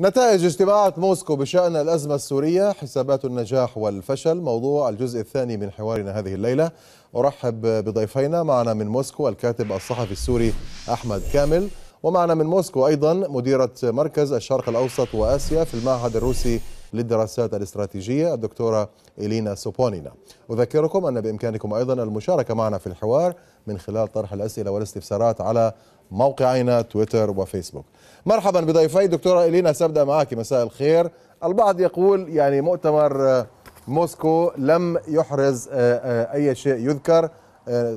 نتائج اجتماعات موسكو بشأن الأزمة السورية حسابات النجاح والفشل موضوع الجزء الثاني من حوارنا هذه الليلة أرحب بضيفينا معنا من موسكو الكاتب الصحفي السوري أحمد كامل ومعنا من موسكو أيضا مديرة مركز الشرق الأوسط وآسيا في المعهد الروسي للدراسات الاستراتيجية الدكتورة إلينا سوبونينا أذكركم أن بإمكانكم أيضا المشاركة معنا في الحوار من خلال طرح الأسئلة والاستفسارات على موقعينا تويتر وفيسبوك مرحبا بضيفي دكتورة إلينا سبدأ معك مساء الخير البعض يقول يعني مؤتمر آه، موسكو لم يحرز آه، آه، أي شيء يذكر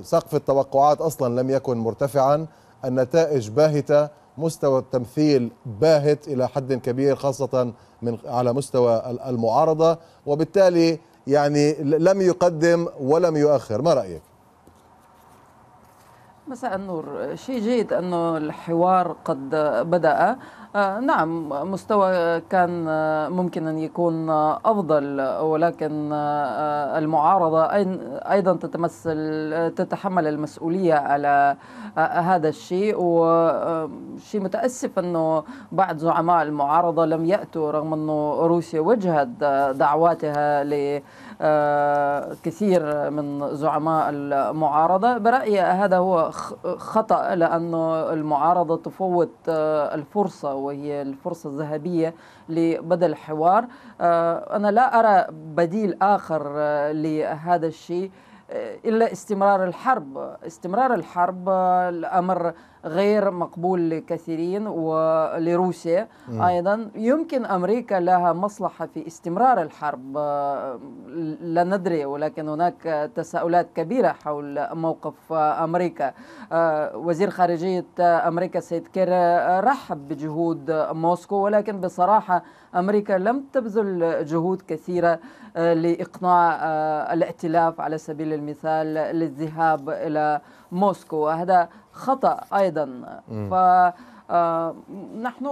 سقف التوقعات أصلا لم يكن مرتفعا النتائج باهتة مستوى التمثيل باهت إلى حد كبير خاصة من على مستوى المعارضة وبالتالي يعني لم يقدم ولم يؤخر ما رأيك؟ مساء النور شيء جيد أنه الحوار قد بدأ آه، نعم مستوى كان آه، ممكن أن يكون أفضل ولكن آه، المعارضة أيضا تتمثل تتحمل المسؤولية على هذا الشيء وشيء متأسف أنه بعض زعماء المعارضة لم يأتوا رغم أنه روسيا وجهت دعواتها ل كثير من زعماء المعارضة برأيي هذا هو خطأ لأنه المعارضة تفوت الفرصة وهي الفرصة الذهبية لبدء الحوار آه، أنا لا أرى بديل آخر آه، لهذا الشيء آه، إلا استمرار الحرب استمرار الحرب الأمر غير مقبول لكثيرين ولروسيا أيضا يمكن أمريكا لها مصلحة في استمرار الحرب آه، لا ندري ولكن هناك تساؤلات كبيرة حول موقف آه، أمريكا آه، وزير خارجية أمريكا سيد كير رحب بجهود موسكو ولكن بصراحة أمريكا لم تبذل جهود كثيرة لإقناع الائتلاف على سبيل المثال للذهاب إلى موسكو وهذا خطأ أيضا ف آه، نحن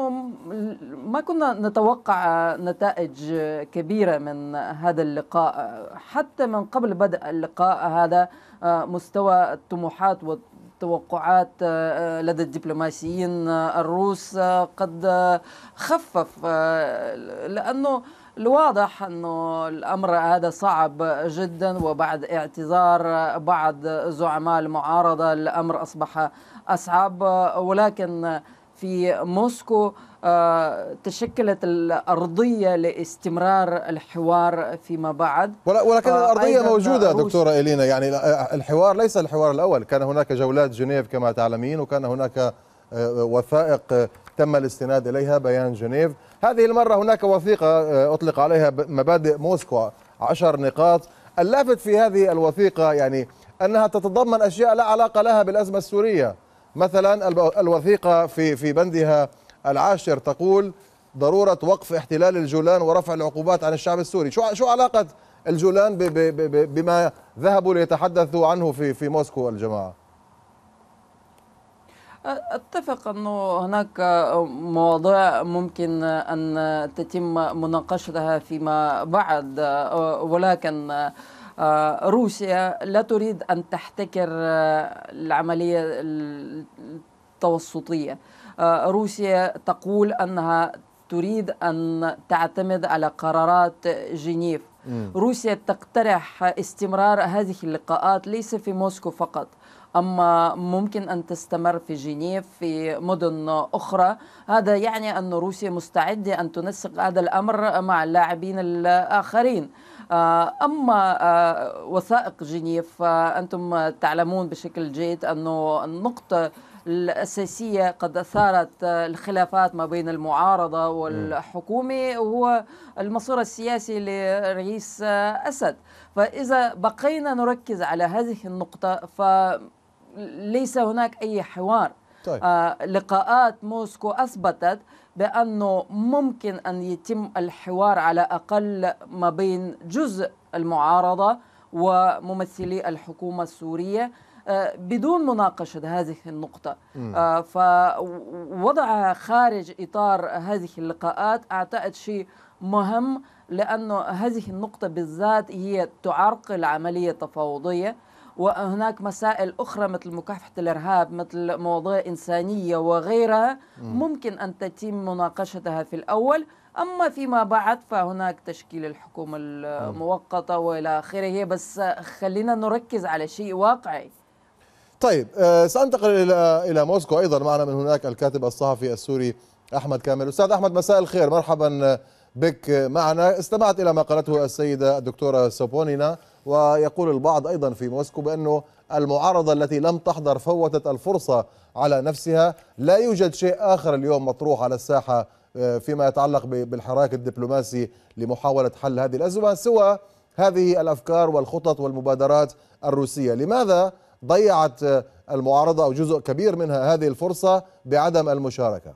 ما كنا نتوقع نتائج كبيرة من هذا اللقاء حتى من قبل بدء اللقاء هذا آه، مستوى الطموحات والتوقعات آه، لدى الدبلوماسيين الروس قد خفف لأنه الواضح انه الامر هذا صعب جدا وبعد اعتذار بعض زعماء المعارضه الامر اصبح اصعب ولكن في موسكو آه، تشكلت الارضيه لاستمرار الحوار فيما بعد ولكن آه، الارضيه موجوده دكتوره الينا يعني الحوار ليس الحوار الاول كان هناك جولات جنيف كما تعلمين وكان هناك آه، وثائق تم الاستناد اليها بيان جنيف هذه المرة هناك وثيقة آه، أطلق عليها مبادئ موسكو عشر نقاط اللافت في هذه الوثيقة يعني أنها تتضمن أشياء لا علاقة لها بالأزمة السورية مثلا الوثيقة في في بندها العاشر تقول ضرورة وقف احتلال الجولان ورفع العقوبات عن الشعب السوري شو شو علاقة الجولان بما ذهبوا ليتحدثوا عنه في في موسكو الجماعة اتفق انه هناك مواضيع ممكن ان تتم مناقشتها فيما بعد ولكن آه، روسيا لا تريد ان تحتكر آه، العمليه التوسطيه آه، روسيا تقول انها تريد ان تعتمد على قرارات جنيف روسيا تقترح استمرار هذه اللقاءات ليس في موسكو فقط أما ممكن أن تستمر في جنيف في مدن أخرى هذا يعني أن روسيا مستعدة أن تنسق هذا الأمر مع اللاعبين الآخرين آه، أما آه، وثائق جنيف آه، أنتم تعلمون بشكل جيد أنه النقطة الأساسية قد أثارت الخلافات ما بين المعارضة والحكومة هو المسار السياسي لرئيس أسد فإذا بقينا نركز على هذه النقطة ف ليس هناك أي حوار طيب. آه لقاءات موسكو أثبتت بأنه ممكن أن يتم الحوار على أقل ما بين جزء المعارضة وممثلي الحكومة السورية آه، بدون مناقشة هذه النقطة آه، فوضعها خارج إطار هذه اللقاءات أعتقد شيء مهم لأنه هذه النقطة بالذات هي تعرقل عملية تفاوضية وهناك مسائل أخرى مثل مكافحة الإرهاب مثل مواضيع إنسانية وغيرها ممكن أن تتم مناقشتها في الأول أما فيما بعد فهناك تشكيل الحكومة المؤقتة وإلى آخره بس خلينا نركز على شيء واقعي طيب آه، سأنتقل إلى إلى موسكو أيضا معنا من هناك الكاتب الصحفي السوري أحمد كامل أستاذ أحمد مساء الخير مرحبا بك معنا استمعت إلى ما قالته السيدة الدكتورة سوبونينا ويقول البعض أيضا في موسكو بأنه المعارضة التي لم تحضر فوتت الفرصة على نفسها لا يوجد شيء آخر اليوم مطروح على الساحة آه، فيما يتعلق بالحراك الدبلوماسي لمحاولة حل هذه الأزمة سوى هذه الأفكار والخطط والمبادرات الروسية لماذا ضيعت آه، المعارضة أو جزء كبير منها هذه الفرصة بعدم المشاركة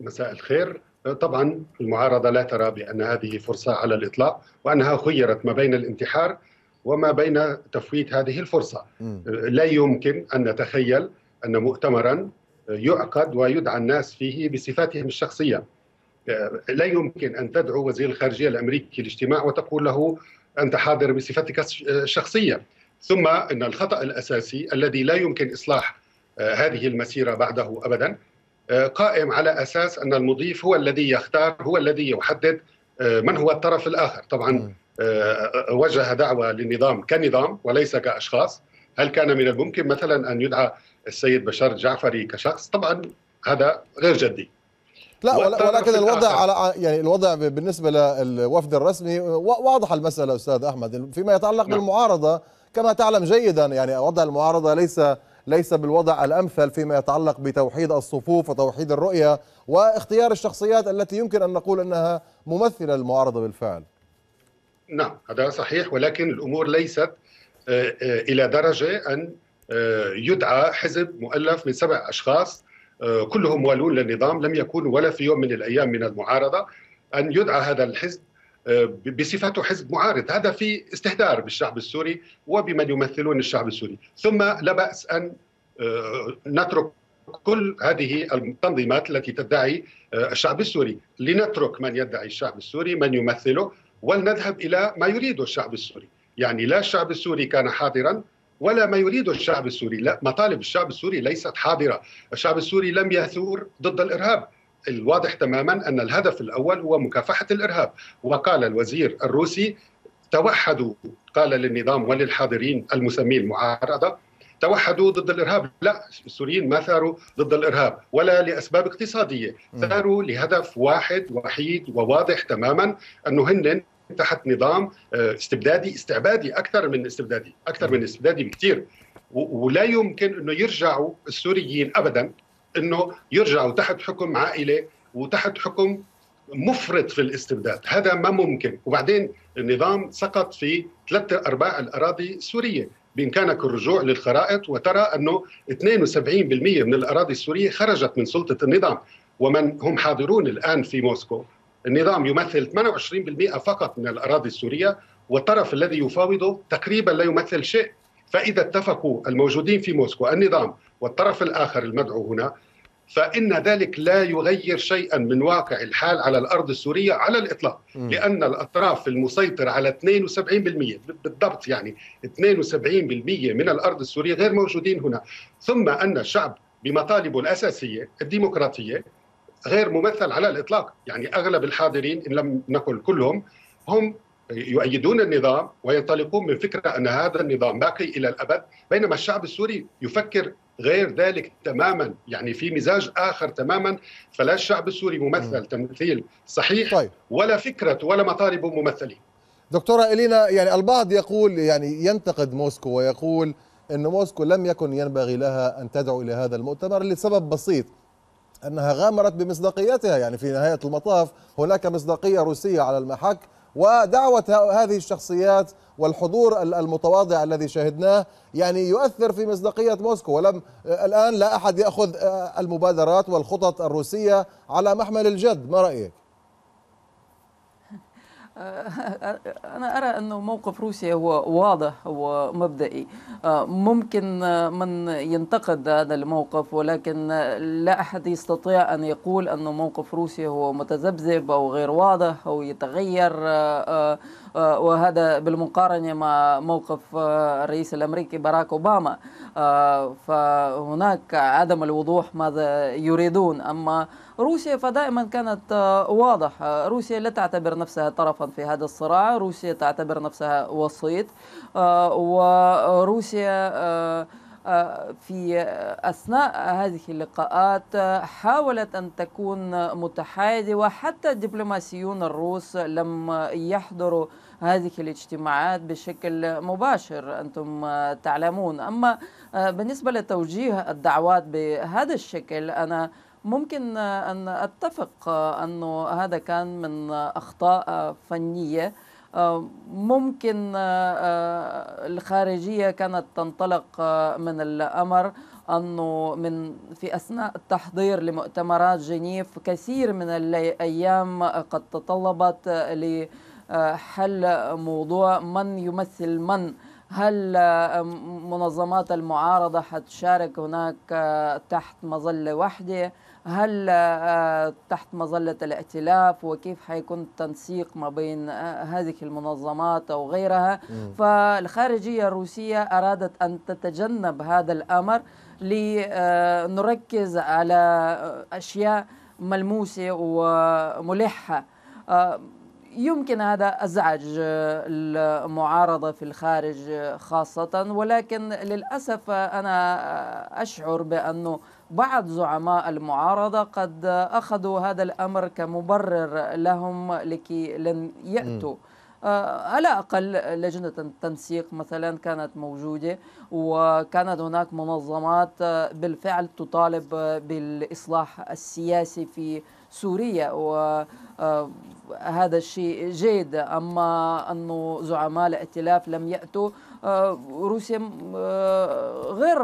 مساء الخير طبعا المعارضه لا ترى بان هذه فرصه على الاطلاق وانها خيرت ما بين الانتحار وما بين تفويت هذه الفرصه. لا يمكن ان نتخيل ان مؤتمرا يعقد ويدعى الناس فيه بصفاتهم الشخصيه. لا يمكن ان تدعو وزير الخارجيه الامريكي لاجتماع وتقول له انت حاضر بصفتك الشخصيه. ثم ان الخطا الاساسي الذي لا يمكن اصلاح آه، هذه المسيره بعده ابدا آه، قائم على اساس ان المضيف هو الذي يختار هو الذي يحدد آه، من هو الطرف الاخر طبعا آه، وجه دعوه للنظام كنظام وليس كاشخاص هل كان من الممكن مثلا ان يدعى السيد بشار الجعفري كشخص طبعا هذا غير جدي لا ولكن الوضع على يعني الوضع بالنسبه للوفد الرسمي واضح المساله استاذ احمد فيما يتعلق نعم. بالمعارضه كما تعلم جيدا يعني وضع المعارضه ليس ليس بالوضع الأمثل فيما يتعلق بتوحيد الصفوف وتوحيد الرؤية واختيار الشخصيات التي يمكن أن نقول أنها ممثلة للمعارضة بالفعل نعم هذا صحيح ولكن الأمور ليست آه، آه، إلى درجة أن آه، يدعى حزب مؤلف من سبع أشخاص كلهم والون للنظام لم يكونوا ولا في يوم من الأيام من المعارضة أن يدعى هذا الحزب آه، بصفته حزب معارض هذا في استهتار بالشعب السوري وبمن يمثلون الشعب السوري ثم لا بأس أن آه، نترك كل هذه التنظيمات التي تدعي آه، الشعب السوري لنترك من يدعي الشعب السوري من يمثله ولنذهب إلى ما يريده الشعب السوري يعني لا الشعب السوري كان حاضرا ولا ما يريده الشعب السوري لا مطالب الشعب السوري ليست حاضرة الشعب السوري لم يثور ضد الإرهاب الواضح تماما ان الهدف الاول هو مكافحه الارهاب وقال الوزير الروسي توحدوا قال للنظام وللحاضرين المسمين المعارضه توحدوا ضد الارهاب لا السوريين ما ثاروا ضد الارهاب ولا لاسباب اقتصاديه ثاروا لهدف واحد وحيد وواضح تماما انه هن تحت نظام آه، استبدادي استعبادي اكثر من استبدادي اكثر من استبدادي بكثير ولا يمكن انه يرجعوا السوريين ابدا انه يرجعوا تحت حكم عائله وتحت حكم مفرط في الاستبداد هذا ما ممكن وبعدين النظام سقط في ثلاثة أرباع الأراضي السورية بإمكانك الرجوع للخرائط وترى أنه 72% من الأراضي السورية خرجت من سلطة النظام ومن هم حاضرون الآن في موسكو النظام يمثل 28% فقط من الأراضي السورية والطرف الذي يفاوضه تقريبا لا يمثل شيء فإذا اتفقوا الموجودين في موسكو النظام والطرف الآخر المدعو هنا فإن ذلك لا يغير شيئا من واقع الحال على الأرض السورية على الإطلاق م. لأن الأطراف المسيطرة على 72% بالضبط يعني 72% من الأرض السورية غير موجودين هنا ثم أن الشعب بمطالبه الأساسية الديمقراطية غير ممثل على الإطلاق يعني أغلب الحاضرين إن لم نقل كلهم هم يؤيدون النظام وينطلقون من فكره ان هذا النظام باقي الى الابد بينما الشعب السوري يفكر غير ذلك تماما يعني في مزاج اخر تماما فلا الشعب السوري ممثل تمثيل صحيح طيب. ولا فكره ولا مطالبه ممثلين دكتوره الينا يعني البعض يقول يعني ينتقد موسكو ويقول ان موسكو لم يكن ينبغي لها ان تدعو الى هذا المؤتمر لسبب بسيط انها غامرت بمصداقيتها يعني في نهايه المطاف هناك مصداقيه روسيه على المحك ودعوة هذه الشخصيات والحضور المتواضع الذي شاهدناه يعني يؤثر في مصداقية موسكو ولم الآن لا أحد يأخذ آه، المبادرات والخطط الروسية على محمل الجد ما رأيك؟ أنا أرى أنه موقف روسيا هو واضح ومبدئي ممكن من ينتقد هذا الموقف ولكن لا أحد يستطيع أن يقول أن موقف روسيا هو متذبذب أو غير واضح أو يتغير وهذا بالمقارنة مع موقف الرئيس الأمريكي باراك أوباما فهناك عدم الوضوح ماذا يريدون أما روسيا فدائما كانت آه، واضح آه، روسيا لا تعتبر نفسها طرفا في هذا الصراع روسيا تعتبر نفسها وسيط آه، وروسيا في أثناء هذه اللقاءات حاولت أن تكون متحايدة وحتى الدبلوماسيون الروس لم يحضروا هذه الاجتماعات بشكل مباشر أنتم تعلمون أما بالنسبة لتوجيه الدعوات بهذا الشكل أنا ممكن أن أتفق أنه هذا كان من أخطاء فنية ممكن آه، الخارجية كانت تنطلق آه، من الأمر أنه من في أثناء التحضير لمؤتمرات جنيف كثير من الأيام قد تطلبت لحل موضوع من يمثل من هل آه، منظمات المعارضة حتشارك هناك تحت مظلة واحدة هل آه، آه، تحت مظلة الائتلاف وكيف حيكون التنسيق ما بين آه، هذه المنظمات أو غيرها فالخارجية الروسية أرادت أن تتجنب هذا الأمر لنركز على أشياء ملموسة وملحة يمكن هذا أزعج المعارضة في الخارج خاصة ولكن للأسف أنا أشعر بأنه بعض زعماء المعارضة قد أخذوا هذا الأمر كمبرر لهم لكي لن يأتوا م. آه، على أقل لجنة التنسيق مثلا كانت موجودة وكانت هناك منظمات آه، بالفعل تطالب آه، بالإصلاح السياسي في سوريا وهذا الشيء جيد أما أنه زعماء الائتلاف لم يأتوا روسيا غير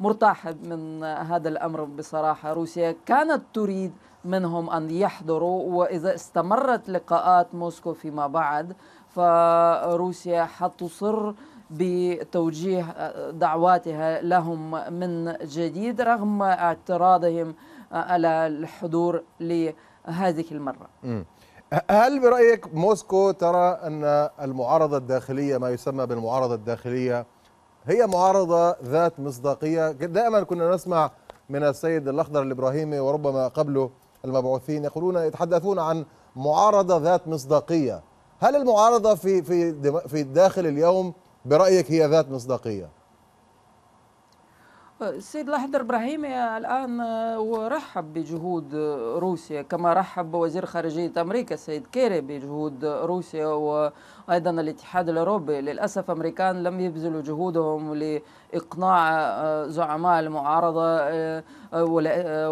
مرتاحة من هذا الأمر بصراحة روسيا كانت تريد منهم أن يحضروا وإذا استمرت لقاءات موسكو فيما بعد فروسيا حتصر بتوجيه دعواتها لهم من جديد رغم اعتراضهم على الحضور لهذه المرة هل برأيك موسكو ترى أن المعارضة الداخلية ما يسمى بالمعارضة الداخلية هي معارضة ذات مصداقية دائما كنا نسمع من السيد الأخضر الإبراهيمي وربما قبله المبعوثين يقولون يتحدثون عن معارضة ذات مصداقية هل المعارضة في في في الداخل اليوم برأيك هي ذات مصداقية؟ السيد الأحضر إبراهيمي الآن آه، ورحب بجهود آه، روسيا كما رحب وزير خارجية أمريكا السيد كيري بجهود آه، روسيا وأيضا الاتحاد الأوروبي للأسف أمريكان لم يبذلوا جهودهم لإقناع زعماء المعارضة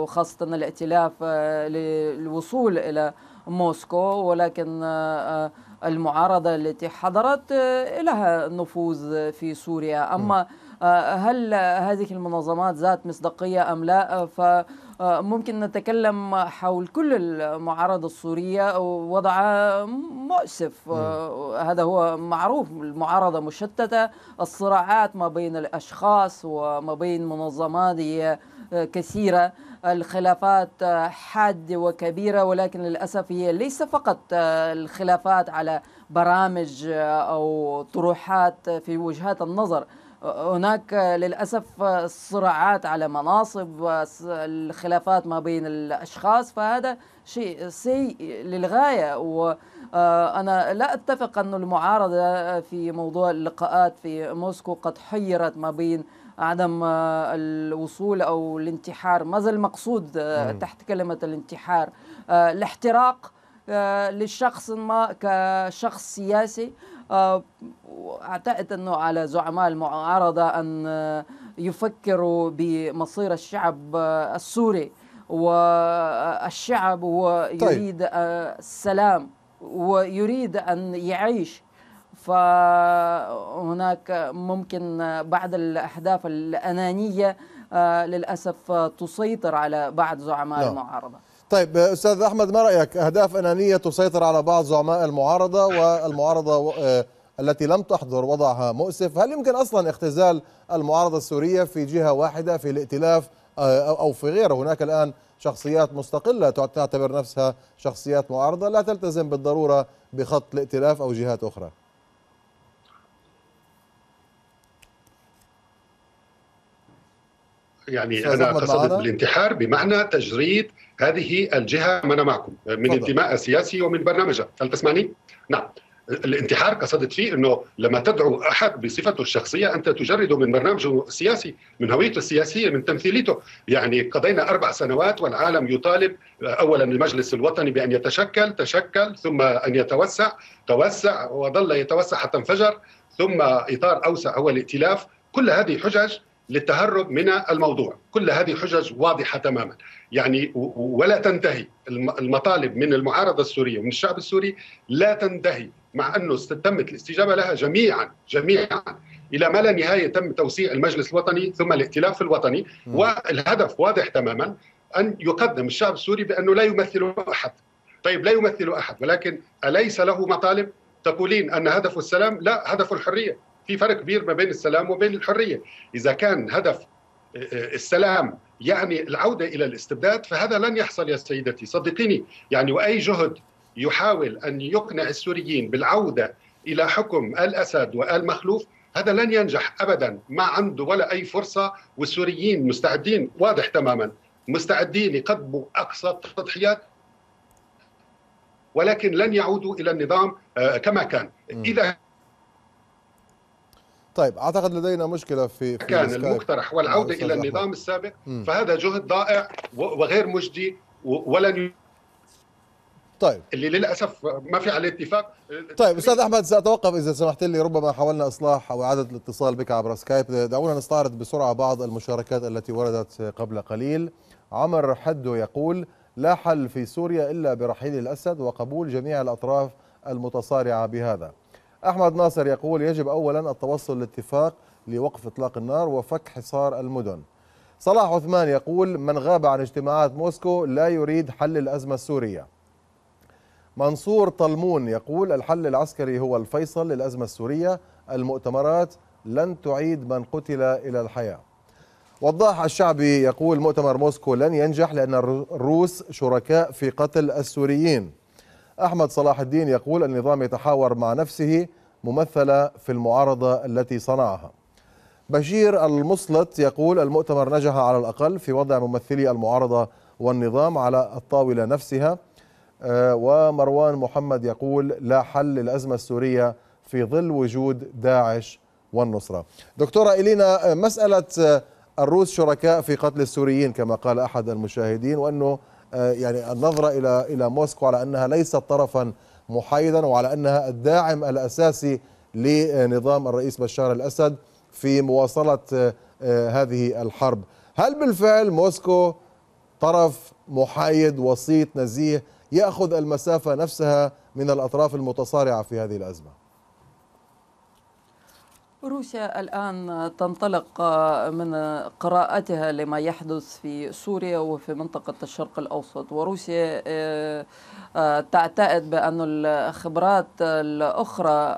وخاصة الائتلاف للوصول إلى موسكو ولكن المعارضة التي حضرت لها نفوذ في سوريا أما م. هل هذه المنظمات ذات مصداقية أم لا فممكن نتكلم حول كل المعارضة السورية وضع مؤسف هذا هو معروف المعارضة مشتتة الصراعات ما بين الأشخاص وما بين منظمات هي كثيرة الخلافات حادة وكبيرة ولكن للأسف هي ليس فقط الخلافات على برامج أو طروحات في وجهات النظر هناك للأسف صراعات على مناصب والخلافات ما بين الأشخاص فهذا شيء سيء للغاية وأنا لا أتفق أن المعارضة في موضوع اللقاءات في موسكو قد حيرت ما بين عدم الوصول أو الانتحار ماذا المقصود تحت كلمة الانتحار الاحتراق للشخص آه، ما كشخص سياسي آه، اعتقد انه على زعماء المعارضه ان آه، يفكروا بمصير الشعب آه، السوري والشعب هو طيب. يريد طيب. السلام ويريد ان يعيش فهناك ممكن بعض الاحداث الانانيه للاسف تسيطر على بعض زعماء لا. نعم. المعارضه طيب استاذ احمد ما رايك اهداف انانيه تسيطر على بعض زعماء المعارضه والمعارضه آه، التي لم تحضر وضعها مؤسف هل يمكن اصلا اختزال المعارضه السوريه في جهه واحده في الائتلاف آه، او في غيره هناك الان شخصيات مستقله تعتبر نفسها شخصيات معارضه لا تلتزم بالضروره بخط الائتلاف او جهات اخرى يعني انا قصدت بالانتحار بمعنى تجريد هذه الجهه ما انا معكم من انتماء سياسي ومن برنامجها هل تسمعني؟ نعم الانتحار قصدت فيه انه لما تدعو احد بصفته الشخصيه انت تجرده من برنامجه السياسي، من هويته السياسيه، من تمثيليته، يعني قضينا اربع سنوات والعالم يطالب اولا المجلس الوطني بان يتشكل، تشكل، ثم ان يتوسع، توسع وظل يتوسع حتى انفجر، ثم اطار اوسع هو الائتلاف، كل هذه حجج للتهرب من الموضوع كل هذه حجج واضحة تماما يعني ولا تنتهي المطالب من المعارضة السورية ومن الشعب السوري لا تنتهي مع أنه تمت الاستجابة لها جميعا جميعا إلى ما لا نهاية تم توسيع المجلس الوطني ثم الائتلاف الوطني والهدف واضح تماما أن يقدم الشعب السوري بأنه لا يمثل أحد طيب لا يمثل أحد ولكن أليس له مطالب تقولين أن هدفه السلام لا هدفه الحرية في فرق كبير ما بين السلام وبين الحريه اذا كان هدف آه، آه، السلام يعني العوده الى الاستبداد فهذا لن يحصل يا سيدتي صدقيني يعني واي جهد يحاول ان يقنع السوريين بالعوده الى حكم الاسد وال مخلوف هذا لن ينجح ابدا ما عنده ولا اي فرصه والسوريين مستعدين واضح تماما مستعدين يقدموا اقصى التضحيات ولكن لن يعودوا الى النظام آه، كما كان اذا طيب اعتقد لدينا مشكله في, في كان المقترح والعوده الى النظام أحمد. السابق م. فهذا جهد ضائع وغير مجدي ولن طيب اللي للاسف ما في عليه اتفاق طيب استاذ احمد ساتوقف اذا سمحت لي ربما حاولنا اصلاح او اعاده الاتصال بك عبر سكايب دعونا نستعرض بسرعه بعض المشاركات التي وردت قبل قليل عمر حدو يقول لا حل في سوريا الا برحيل الاسد وقبول جميع الاطراف المتصارعه بهذا أحمد ناصر يقول يجب أولا التوصل لاتفاق لوقف إطلاق النار وفك حصار المدن صلاح عثمان يقول من غاب عن اجتماعات موسكو لا يريد حل الأزمة السورية منصور طلمون يقول الحل العسكري هو الفيصل للأزمة السورية المؤتمرات لن تعيد من قتل إلى الحياة وضاح الشعبي يقول مؤتمر موسكو لن ينجح لأن الروس شركاء في قتل السوريين أحمد صلاح الدين يقول النظام يتحاور مع نفسه ممثلة في المعارضة التي صنعها بشير المصلت يقول المؤتمر نجح على الأقل في وضع ممثلي المعارضة والنظام على الطاولة نفسها آه، ومروان محمد يقول لا حل للأزمة السورية في ظل وجود داعش والنصرة دكتورة إلينا آه، مسألة آه، الروس شركاء في قتل السوريين كما قال أحد المشاهدين وأنه آه، يعني النظرة إلى إلى موسكو على أنها ليست طرفا محايدا وعلى أنها الداعم الأساسي لنظام الرئيس بشار الأسد في مواصلة آه، آه، هذه الحرب هل بالفعل موسكو طرف محايد وسيط نزيه يأخذ المسافة نفسها من الأطراف المتصارعة في هذه الأزمة؟ روسيا الآن تنطلق آه، من قراءتها لما يحدث في سوريا وفي منطقة الشرق الأوسط وروسيا آه، آه، تعتقد بأن الخبرات الأخرى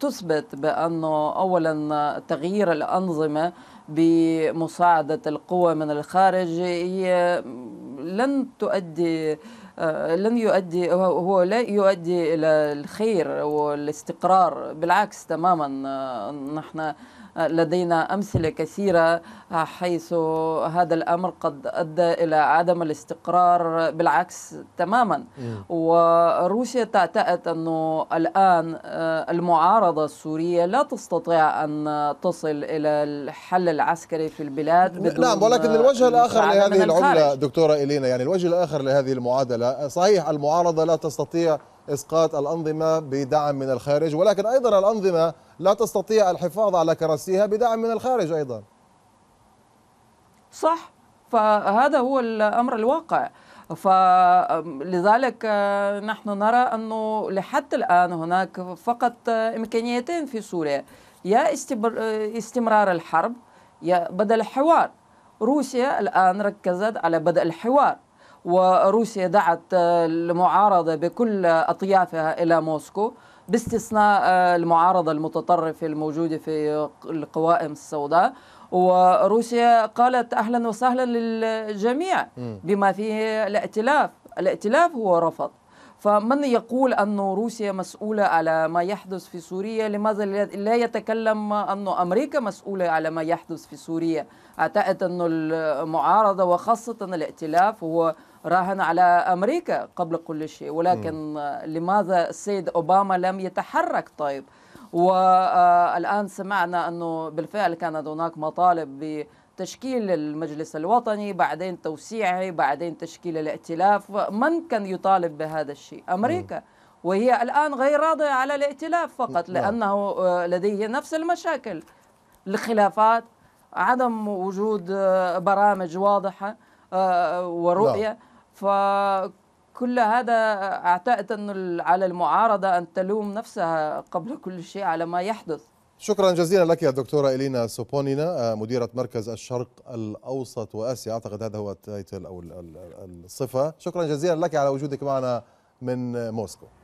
تثبت بأنه أولا تغيير الأنظمة بمساعدة القوى من الخارج هي لن تؤدي آه، لن يؤدي هو لا يؤدي إلى الخير والاستقرار بالعكس تماما آه، نحن لدينا أمثلة كثيرة آه، حيث هذا الأمر قد أدى إلى عدم الاستقرار بالعكس تماما وروسيا تعتقد أنه الآن آه، المعارضة السورية لا تستطيع أن تصل إلى الحل العسكري في البلاد نعم ولكن الوجه الآخر لهذه العملة دكتورة إلينا يعني الوجه الآخر لهذه المعادلة صحيح المعارضة لا تستطيع اسقاط الانظمه بدعم من الخارج ولكن ايضا الانظمه لا تستطيع الحفاظ على كراسيها بدعم من الخارج ايضا صح فهذا هو الامر الواقع فلذلك آه، نحن نرى انه لحد الان هناك فقط آه، امكانيتين في سوريا يا آه، استمرار الحرب يا بدل الحوار روسيا الان ركزت على بدء الحوار وروسيا دعت آه، المعارضة بكل أطيافها إلى موسكو باستثناء آه، المعارضة المتطرفة الموجودة في القوائم السوداء وروسيا قالت أهلا وسهلا للجميع بما فيه الائتلاف الائتلاف هو رفض فمن يقول أن روسيا مسؤولة على ما يحدث في سوريا لماذا لا يتكلم أن أمريكا مسؤولة على ما يحدث في سوريا أعتقد أن المعارضة وخاصة الائتلاف هو راهن على أمريكا قبل كل شيء ولكن م. لماذا السيد أوباما لم يتحرك طيب والآن سمعنا أنه بالفعل كانت هناك مطالب بتشكيل المجلس الوطني بعدين توسيعه بعدين تشكيل الائتلاف من كان يطالب بهذا الشيء أمريكا م. وهي الآن غير راضية على الائتلاف فقط نعم. لأنه آه، لديه نفس المشاكل الخلافات عدم وجود آه، برامج واضحة آه، ورؤية لا. نعم. فكل هذا اعتقد انه على المعارضه ان تلوم نفسها قبل كل شيء على ما يحدث شكرا جزيلا لك يا دكتوره الينا سوبونينا آه، مديره مركز الشرق الاوسط واسيا اعتقد هذا هو التايتل او الصفه شكرا جزيلا لك على وجودك معنا من موسكو